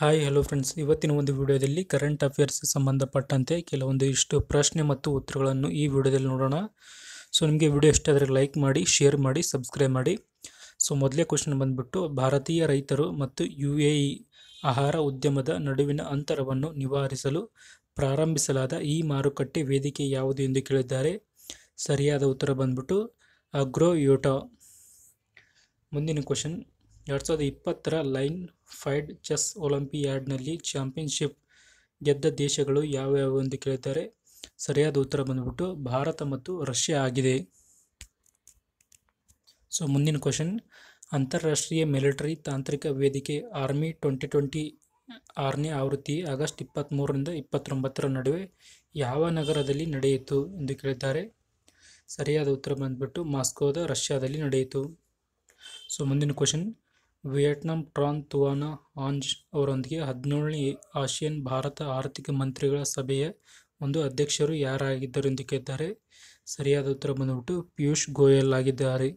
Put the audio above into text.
hi hello friends ಇವತ್ತಿನ ಒಂದು ವಿಡಿಯೋದಲ್ಲಿ ಕರೆಂಟ್ ಅಫೇರ್ಸ್ ಸಂಬಂಧಪಟ್ಟಂತೆ ಕೆಲವೊಂದು ಇಷ್ಟು ಪ್ರಶ್ನೆ ಮತ್ತು ಉತ್ತರಗಳನ್ನು ಈ ವಿಡಿಯೋದಲ್ಲಿ ನೋಡೋಣ ಸೊ ನಿಮಗೆ ವಿಡಿಯೋ ಇಷ್ಟ ಆದರೆ ಲೈಕ್ ಮಾಡಿ ಶೇರ್ ಮಾಡಿ ಸಬ್ಸ್ಕ್ರೈಬ್ ಮಾಡಿ ಸೊ ಮೊದಲೇ ಕ್ವಶನ್ ಬಂದುಬಿಟ್ಟು ಭಾರತೀಯ ರೈತರು ಮತ್ತು ಯು ಎ ಇ ಆಹಾರ ಉದ್ಯಮದ ನಡುವಿನ ಅಂತರವನ್ನು ನಿವಾರಿಸಲು ಪ್ರಾರಂಭಿಸಲಾದ ಈ ಮಾರುಕಟ್ಟೆ ವೇದಿಕೆ ಯಾವುದು ಎಂದು ಕೇಳಿದ್ದಾರೆ ಸರಿಯಾದ ಉತ್ತರ ಬಂದ್ಬಿಟ್ಟು ಅಗ್ರೋಯೋಟಾ ಮುಂದಿನ ಕ್ವಶನ್ ಎರಡು ಸಾವಿರದ ಇಪ್ಪತ್ತರ ಲೈನ್ ಫೈಡ್ ಚೆಸ್ ಒಲಂಪಿಯಾಡ್ನಲ್ಲಿ ಚಾಂಪಿಯನ್ಶಿಪ್ ಗೆದ್ದ ದೇಶಗಳು ಯಾವ್ಯಾವು ಎಂದು ಕೇಳಿದ್ದಾರೆ ಸರಿಯಾದ ಉತ್ತರ ಬಂದ್ಬಿಟ್ಟು ಭಾರತ ಮತ್ತು ರಷ್ಯಾ ಆಗಿದೆ ಸೊ ಮುಂದಿನ ಕ್ವಶನ್ ಅಂತಾರಾಷ್ಟ್ರೀಯ ಮಿಲಿಟರಿ ತಾಂತ್ರಿಕ ವೇದಿಕೆ ಆರ್ಮಿ ಟ್ವೆಂಟಿ ಟ್ವೆಂಟಿ ಆರನೇ ಆವೃತ್ತಿ ಆಗಸ್ಟ್ ಇಪ್ಪತ್ತ್ಮೂರರಿಂದ ಇಪ್ಪತ್ತೊಂಬತ್ತರ ನಡುವೆ ಯಾವ ನಗರದಲ್ಲಿ ನಡೆಯಿತು ಎಂದು ಕೇಳಿದ್ದಾರೆ ಸರಿಯಾದ ಉತ್ತರ ಬಂದ್ಬಿಟ್ಟು ಮಾಸ್ಕೋದ ರಷ್ಯಾದಲ್ಲಿ ನಡೆಯಿತು ಸೊ ಮುಂದಿನ ಕ್ವಶನ್ ವಿಯೆಟ್ನಾಂ ಟ್ರಾನ್ ತುವಾನ ಆಂಜ್ ಅವರೊಂದಿಗೆ ಹದಿನೇಳನೇ ಆಸಿಯನ್ ಭಾರತ ಆರ್ಥಿಕ ಮಂತ್ರಿಗಳ ಸಭೆಯ ಒಂದು ಅಧ್ಯಕ್ಷರು ಯಾರಾಗಿದ್ದರು ಎಂದು ಕೇಳಿದ್ದಾರೆ ಸರಿಯಾದ ಉತ್ತರ ಬಂದುಬಿಟ್ಟು ಪಿಯೂಷ್ ಗೋಯಲ್ ಆಗಿದ್ದಾರೆ